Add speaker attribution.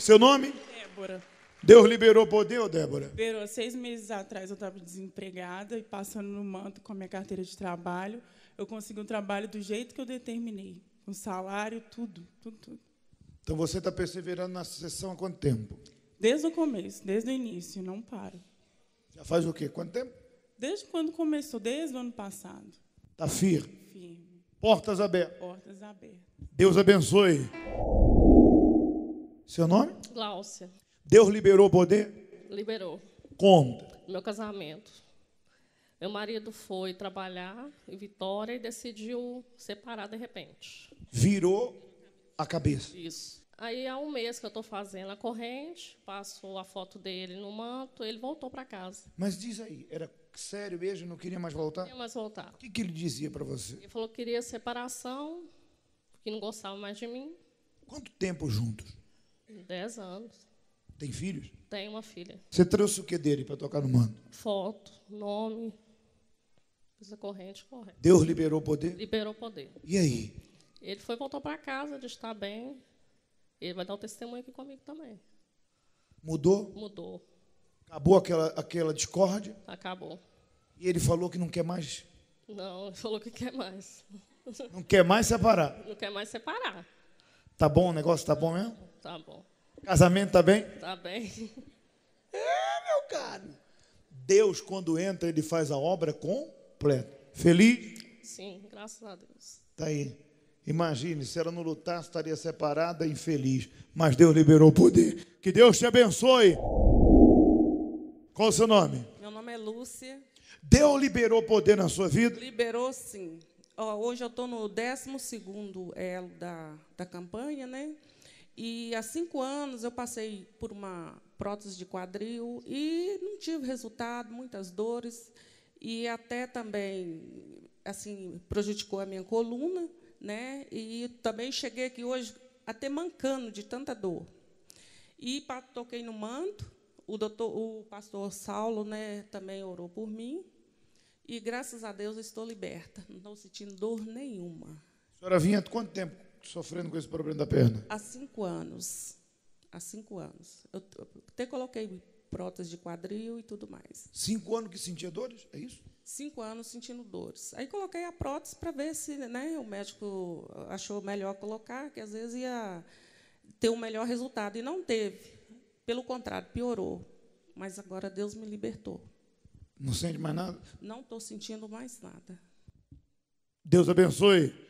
Speaker 1: Seu nome?
Speaker 2: Débora. Deus liberou poder, Débora?
Speaker 1: Liberou. Seis meses atrás eu estava desempregada e passando no manto com a minha carteira de trabalho, eu consegui um trabalho do jeito que eu determinei. Com um salário, tudo, tudo, tudo.
Speaker 2: Então você está perseverando na sessão há quanto tempo?
Speaker 1: Desde o começo, desde o início, não paro. Já faz o quê? Quanto tempo? Desde quando começou, desde o ano passado.
Speaker 2: Está firme. firme. Portas abertas. Portas abertas. Deus abençoe. Seu nome? Gláucia. Deus liberou o poder? Liberou. Como?
Speaker 3: Meu casamento. Meu marido foi trabalhar em Vitória e decidiu separar de repente.
Speaker 2: Virou a cabeça. Isso.
Speaker 3: Aí há um mês que eu estou fazendo a corrente, passo a foto dele no manto, ele voltou para casa.
Speaker 2: Mas diz aí, era sério mesmo? Não queria mais voltar? Não queria
Speaker 3: mais voltar. O que,
Speaker 2: que ele dizia para você? Ele
Speaker 3: falou que queria separação, que não gostava mais de mim. Quanto
Speaker 2: tempo juntos?
Speaker 3: Dez anos. Tem filhos? Tem uma filha.
Speaker 2: Você trouxe o que dele para tocar no mando?
Speaker 3: Foto, nome, coisa corrente, corrente. Deus liberou o poder? Liberou o poder. E aí? Ele foi voltou para casa, de estar bem. Ele vai dar o testemunho aqui comigo também. Mudou? Mudou.
Speaker 2: Acabou aquela, aquela discórdia? Acabou. E ele falou que não quer mais?
Speaker 3: Não, ele falou que quer mais. Não quer mais separar? Não quer mais separar.
Speaker 2: Tá bom o negócio? Tá bom mesmo? Tá bom. Casamento tá bem?
Speaker 3: Tá bem. É, meu caro.
Speaker 2: Deus, quando entra, ele faz a obra completa. Feliz?
Speaker 3: Sim, graças a Deus.
Speaker 2: Tá aí. Imagine, se ela não lutasse, estaria separada e infeliz. Mas Deus liberou o poder. Que Deus te abençoe. Qual o seu nome?
Speaker 1: Meu nome é Lúcia.
Speaker 2: Deus liberou poder na sua vida?
Speaker 1: Liberou, sim. Oh, hoje eu estou no 12 segundo elo da, da campanha, né? E há cinco anos eu passei por uma prótese de quadril e não tive resultado, muitas dores e até também assim prejudicou a minha coluna, né? E também cheguei aqui hoje até mancando de tanta dor. E toquei no manto. O doutor, o pastor Saulo, né, também orou por mim. E graças a Deus estou liberta, não estou sentindo dor nenhuma.
Speaker 2: A senhora vinha há quanto tempo sofrendo com esse problema da perna?
Speaker 1: Há cinco anos. Há cinco anos. Eu até coloquei prótese de quadril e tudo mais.
Speaker 2: Cinco anos que sentia dores? É isso?
Speaker 1: Cinco anos
Speaker 2: sentindo dores.
Speaker 1: Aí coloquei a prótese para ver se né, o médico achou melhor colocar, que às vezes ia ter um melhor resultado. E não teve. Pelo contrário, piorou. Mas agora Deus me libertou.
Speaker 2: Não sente mais nada?
Speaker 1: Não estou sentindo mais nada.
Speaker 2: Deus abençoe.